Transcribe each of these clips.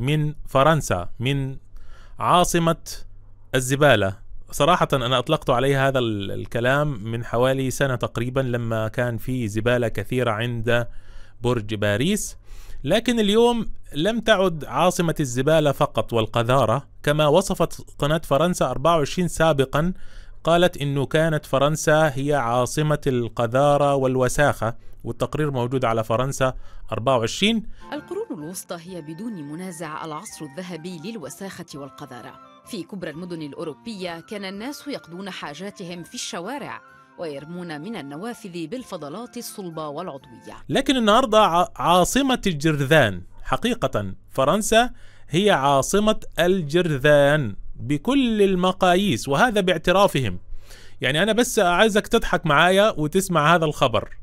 من فرنسا من عاصمة الزبالة صراحة أنا أطلقت عليه هذا الكلام من حوالي سنة تقريبا لما كان في زبالة كثيرة عند برج باريس لكن اليوم لم تعد عاصمة الزبالة فقط والقذارة كما وصفت قناة فرنسا 24 سابقا قالت انه كانت فرنسا هي عاصمه القذاره والوساخه والتقرير موجود على فرنسا 24 القرون الوسطى هي بدون منازع العصر الذهبي للوساخه والقذاره في كبرى المدن الاوروبيه كان الناس يقضون حاجاتهم في الشوارع ويرمون من النوافذ بالفضلات الصلبة والعضوية لكن النهاردة عاصمة الجرذان حقيقة فرنسا هي عاصمة الجرذان بكل المقاييس وهذا باعترافهم يعني أنا بس عايزك تضحك معايا وتسمع هذا الخبر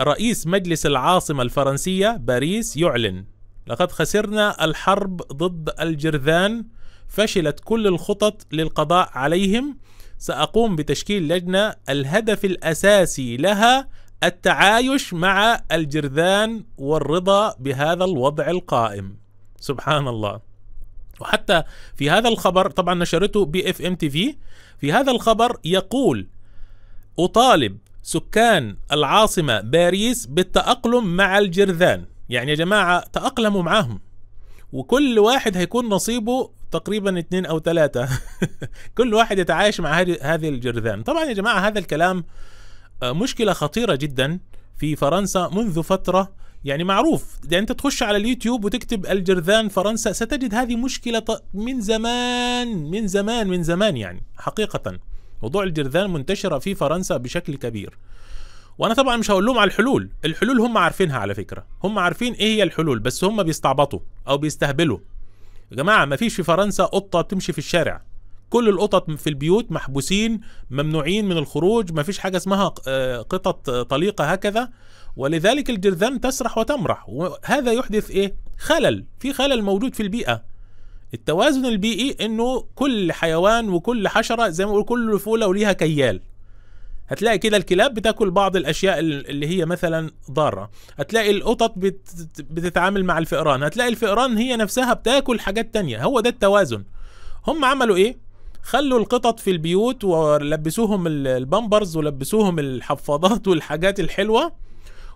رئيس مجلس العاصمة الفرنسية باريس يعلن لقد خسرنا الحرب ضد الجرذان فشلت كل الخطط للقضاء عليهم سأقوم بتشكيل لجنة الهدف الأساسي لها التعايش مع الجرذان والرضا بهذا الوضع القائم سبحان الله وحتى في هذا الخبر طبعا نشرته بي اف ام تي في في هذا الخبر يقول اطالب سكان العاصمه باريس بالتاقلم مع الجرذان يعني يا جماعه تاقلموا معاهم وكل واحد هيكون نصيبه تقريبا اثنين او ثلاثه كل واحد يتعايش مع هذه الجرذان طبعا يا جماعه هذا الكلام آه، مشكله خطيره جدا في فرنسا منذ فتره يعني معروف يعني انت تخش على اليوتيوب وتكتب الجرذان فرنسا ستجد هذه مشكلة من زمان من زمان من زمان يعني حقيقة موضوع الجرذان منتشرة في فرنسا بشكل كبير وانا طبعا مش هقول لهم على الحلول الحلول هم عارفينها على فكرة هم عارفين ايه هي الحلول بس هم بيستعبطوا او بيستهبلوا يا جماعة ما فيش في فرنسا قطة تمشي في الشارع كل القطط في البيوت محبوسين ممنوعين من الخروج ما فيش حاجة اسمها آه، قطط طليقة هكذا ولذلك الجرذان تسرح وتمرح وهذا يحدث ايه خلل في خلل موجود في البيئه التوازن البيئي انه كل حيوان وكل حشره زي ما بقول كل فوله وليها كيال هتلاقي كده الكلاب بتاكل بعض الاشياء اللي هي مثلا ضاره هتلاقي القطط بتتعامل مع الفئران هتلاقي الفئران هي نفسها بتاكل حاجات تانية هو ده التوازن هم عملوا ايه خلوا القطط في البيوت ولبسوهم البامبرز ولبسوهم الحفاضات والحاجات الحلوه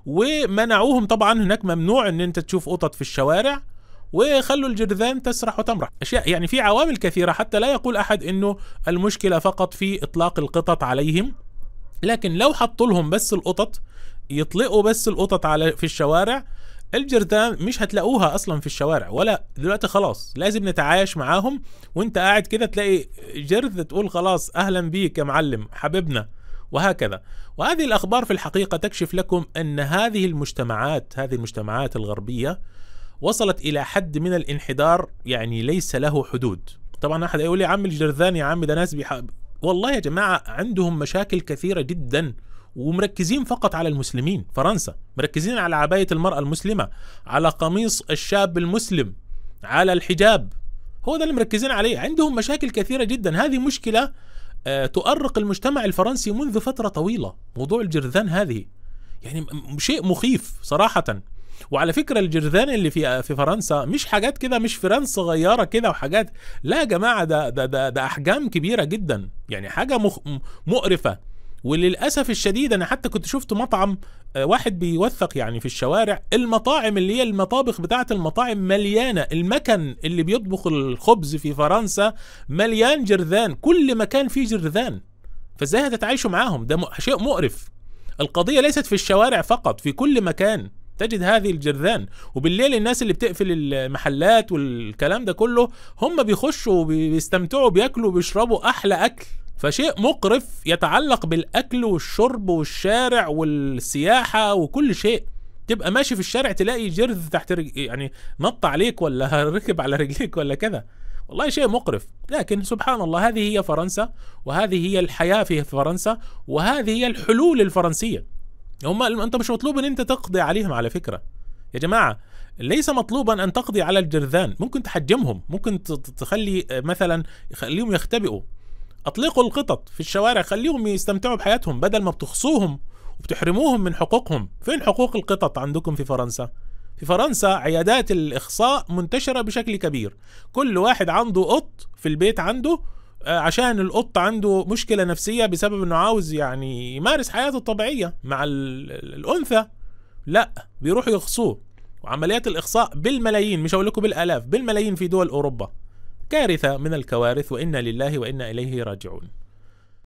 ومنعوهم طبعا هناك ممنوع ان انت تشوف قطط في الشوارع وخلوا الجرذان تسرح وتمرح اشياء يعني في عوامل كثيره حتى لا يقول احد انه المشكله فقط في اطلاق القطط عليهم لكن لو حطوا لهم بس القطط يطلقوا بس القطط على في الشوارع الجرذان مش هتلاقوها اصلا في الشوارع ولا دلوقتي خلاص لازم نتعايش معاهم وانت قاعد كده تلاقي جرذ تقول خلاص اهلا بيك يا معلم حبيبنا وهكذا وهذه الأخبار في الحقيقة تكشف لكم أن هذه المجتمعات هذه المجتمعات الغربية وصلت إلى حد من الانحدار يعني ليس له حدود طبعا أحد يقول لي عم الجرذان يا عم ده ناس بيحب والله يا جماعة عندهم مشاكل كثيرة جدا ومركزين فقط على المسلمين فرنسا مركزين على عباية المرأة المسلمة على قميص الشاب المسلم على الحجاب هو ده اللي مركزين عليه عندهم مشاكل كثيرة جدا هذه مشكلة آه، تؤرق المجتمع الفرنسي منذ فترة طويلة موضوع الجرذان هذه يعني شيء مخيف صراحة وعلى فكرة الجرذان اللي في آه، في فرنسا مش حاجات كده مش فرنسا صغيرة كده وحاجات لا يا جماعة ده ده ده, ده أحجام كبيرة جدا يعني حاجة مخ مقرفة وللاسف الشديد انا حتى كنت شفت مطعم آه، واحد بيوثق يعني في الشوارع المطاعم اللي هي المطابخ بتاعه المطاعم مليانه المكن اللي بيطبخ الخبز في فرنسا مليان جرذان كل مكان فيه جرذان فازاي هتتعايشوا معاهم ده شيء مقرف القضيه ليست في الشوارع فقط في كل مكان تجد هذه الجرذان وبالليل الناس اللي بتقفل المحلات والكلام ده كله هم بيخشوا وبيستمتعوا بياكلوا بيشربوا احلى اكل فشيء مقرف يتعلق بالاكل والشرب والشارع والسياحه وكل شيء تبقى ماشي في الشارع تلاقي جرذ تحت رج... يعني نط عليك ولا ركب على رجليك ولا كذا والله شيء مقرف لكن سبحان الله هذه هي فرنسا وهذه هي الحياة في فرنسا وهذه هي الحلول الفرنسية هم أنت مش مطلوب أن أنت تقضي عليهم على فكرة يا جماعة ليس مطلوبا أن تقضي على الجرذان ممكن تحجمهم ممكن تخلي مثلا يخليهم يختبئوا اطلقوا القطط في الشوارع خليهم يستمتعوا بحياتهم بدل ما بتخصوهم وبتحرموهم من حقوقهم فين حقوق القطط عندكم في فرنسا في فرنسا عيادات الاخصاء منتشره بشكل كبير كل واحد عنده قط في البيت عنده آه، عشان القط عنده مشكلة نفسية بسبب انه عاوز يعني يمارس حياته الطبيعية مع الانثى لا بيروحوا يخصوه وعمليات الاخصاء بالملايين مش هقول لكم بالالاف بالملايين في دول اوروبا كارثه من الكوارث وانا لله وانا اليه راجعون